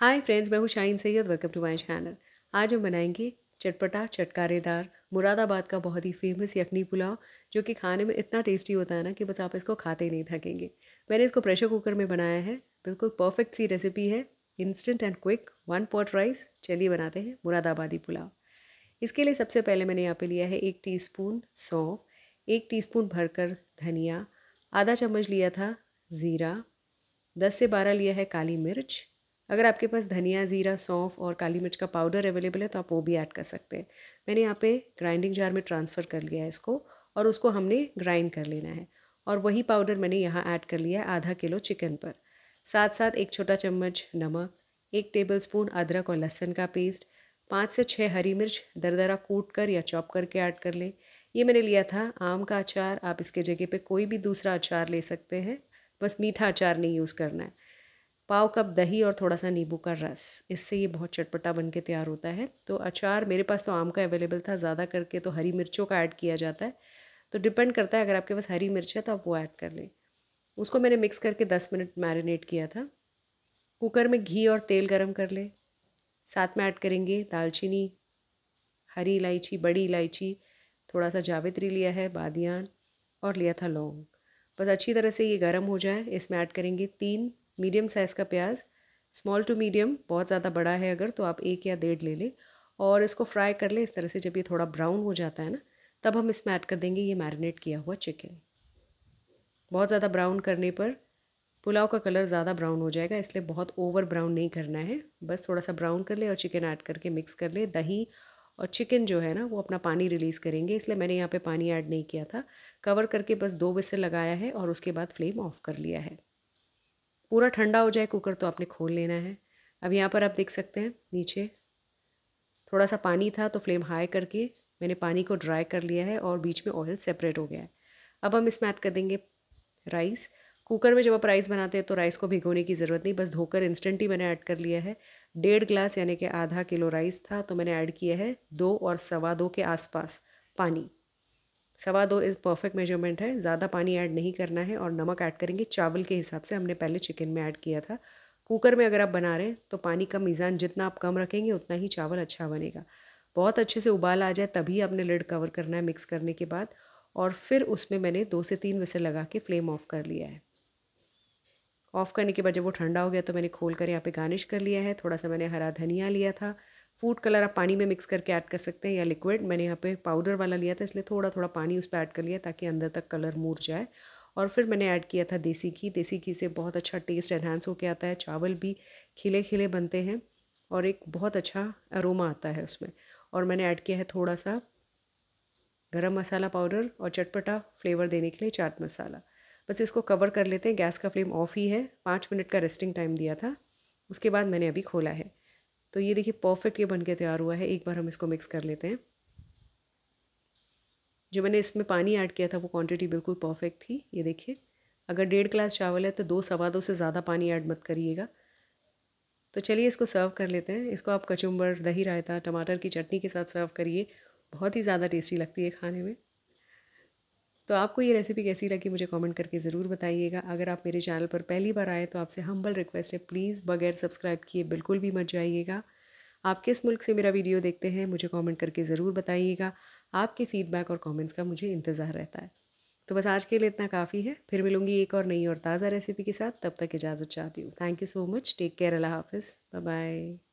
हाय friends मैं हूँ Shine Syed welcome to my channel आज हम बनाएंगे चटपटा चटकारेदार मुरादाबाद का बहुत ही फेमस यखनी पुलाव जो कि खाने में इतना टेस्टी होता है ना कि बस आप इसको खाते ही नहीं थकेंगे मैंने इसको प्रेशर कुकर में बनाया है बिल्कुल परफेक्ट सी रेसिपी है instant and quick one pot rice चलिए बनाते हैं मुरादाबादी पुलाव इसके लिए सबसे पहले मैंने यहाँ पर लिया है एक टी स्पून सौंफ एक टी स्पून भरकर धनिया आधा चम्मच लिया था ज़ीरा दस से बारह लिया है काली मिर्च अगर आपके पास धनिया ज़ीरा सौंफ और काली मिर्च का पाउडर अवेलेबल है तो आप वो भी ऐड कर सकते हैं मैंने यहाँ पे ग्राइंडिंग जार में ट्रांसफ़र कर लिया है इसको और उसको हमने ग्राइंड कर लेना है और वही पाउडर मैंने यहाँ ऐड कर लिया है आधा किलो चिकन पर साथ साथ एक छोटा चम्मच नमक एक टेबल स्पून अदरक और लहसन का पेस्ट पाँच से छः हरी मिर्च दरदरा कूट कर या चॉप करके ऐड कर लें ये मैंने लिया था आम का अचार आप इसके जगह पे कोई भी दूसरा अचार ले सकते हैं बस मीठा अचार नहीं यूज़ करना है पाव कप दही और थोड़ा सा नींबू का रस इससे ये बहुत चटपटा बन के तैयार होता है तो अचार मेरे पास तो आम का अवेलेबल था ज़्यादा करके तो हरी मिर्चों का ऐड किया जाता है तो डिपेंड करता है अगर आपके पास हरी मिर्च है तो आप वो ऐड कर लें उसको मैंने मिक्स करके दस मिनट मैरिनेट किया था कुकर में घी और तेल गरम कर लें साथ में ऐड करेंगे दालचीनी हरी इलायची बड़ी इलायची थोड़ा सा जावित्री लिया है बादियान और लिया था लौंग बस अच्छी तरह से ये गर्म हो जाए इसमें ऐड करेंगे तीन मीडियम साइज़ का प्याज स्मॉल टू मीडियम बहुत ज़्यादा बड़ा है अगर तो आप एक या डेढ़ ले लें और इसको फ्राई कर लें इस तरह से जब ये थोड़ा ब्राउन हो जाता है ना तब हम इसमें ऐड कर देंगे ये मैरिनेट किया हुआ चिकन बहुत ज़्यादा ब्राउन करने पर पुलाव का कलर ज़्यादा ब्राउन हो जाएगा इसलिए बहुत ओवर ब्राउन नहीं करना है बस थोड़ा सा ब्राउन कर ले और चिकन ऐड करके मिक्स कर ले दही और चिकन जो है ना वो अपना पानी रिलीज़ करेंगे इसलिए मैंने यहाँ पे पानी ऐड नहीं किया था कवर करके बस दो विसल लगाया है और उसके बाद फ्लेम ऑफ़ कर लिया है पूरा ठंडा हो जाए कुकर तो आपने खोल लेना है अब यहाँ पर आप देख सकते हैं नीचे थोड़ा सा पानी था तो फ्लेम हाई करके मैंने पानी को ड्राई कर लिया है और बीच में ऑयल सेपरेट हो गया है अब हम इसमें ऐड कर देंगे राइस कुकर में जब आप राइस बनाते हैं तो राइस को भिगोने की ज़रूरत नहीं बस धोकर इंस्टेंट ही मैंने ऐड कर लिया है डेढ़ ग्लास यानी कि आधा किलो राइस था तो मैंने ऐड किया है दो और सवा दो के आसपास पानी सवा दो इज़ परफेक्ट मेजरमेंट है ज़्यादा पानी ऐड नहीं करना है और नमक ऐड करेंगे चावल के हिसाब से हमने पहले चिकन में ऐड किया था कुकर में अगर आप बना रहे हैं तो पानी का मीज़ान जितना आप कम रखेंगे उतना ही चावल अच्छा बनेगा बहुत अच्छे से उबाल आ जाए तभी आपने लिड कवर करना है मिक्स करने के बाद और फिर उसमें मैंने दो से तीन वैसे लगा के फ्लेम ऑफ़ कर लिया है ऑफ़ करने के बाद जब वो ठंडा हो गया तो मैंने खोल कर यहाँ पे गार्निश कर लिया है थोड़ा सा मैंने हरा धनिया लिया था फूड कलर आप पानी में मिक्स करके ऐड कर सकते हैं या लिक्विड मैंने यहाँ पे पाउडर वाला लिया था इसलिए थोड़ा थोड़ा पानी उस पर ऐड कर लिया ताकि अंदर तक कलर मूर जाए और फिर मैंने ऐड किया था देसी घी देसी घी से बहुत अच्छा टेस्ट एनहांस होकर आता है चावल भी खिले खिले बनते हैं और एक बहुत अच्छा अरोमा आता है उसमें और मैंने ऐड किया है थोड़ा सा गरम मसाला पाउडर और चटपटा फ्लेवर देने के लिए चाट मसाला बस इसको कवर कर लेते हैं गैस का फ्लेम ऑफ ही है पाँच मिनट का रेस्टिंग टाइम दिया था उसके बाद मैंने अभी खोला है तो ये देखिए परफेक्ट ये बन के तैयार हुआ है एक बार हम इसको मिक्स कर लेते हैं जो मैंने इसमें पानी ऐड किया था वो क्वांटिटी बिल्कुल परफेक्ट थी ये देखिए अगर डेढ़ ग्लास चावल है तो दो सवा दो से ज़्यादा पानी ऐड मत करिएगा तो चलिए इसको सर्व कर लेते हैं इसको आप कचुम्बर दही रायता टमाटर की चटनी के साथ सर्व करिए बहुत ही ज़्यादा टेस्टी लगती है खाने में तो आपको ये रेसिपी कैसी लगी मुझे कमेंट करके ज़रूर बताइएगा अगर आप मेरे चैनल पर पहली बार आए तो आपसे हम्बल रिक्वेस्ट है प्लीज़ बगैर सब्सक्राइब किए बिल्कुल भी मत जाइएगा आप किस मुल्क से मेरा वीडियो देखते हैं मुझे कमेंट करके ज़रूर बताइएगा आपके फीडबैक और कमेंट्स का मुझे इंतज़ार रहता है तो बस आज के लिए इतना काफ़ी है फिर मिलूंगी एक और नई और ताज़ा रेसिपी के साथ तब तक इजाज़त चाहती हूँ thank you so much take care अल्लाह हाफिज़ बाय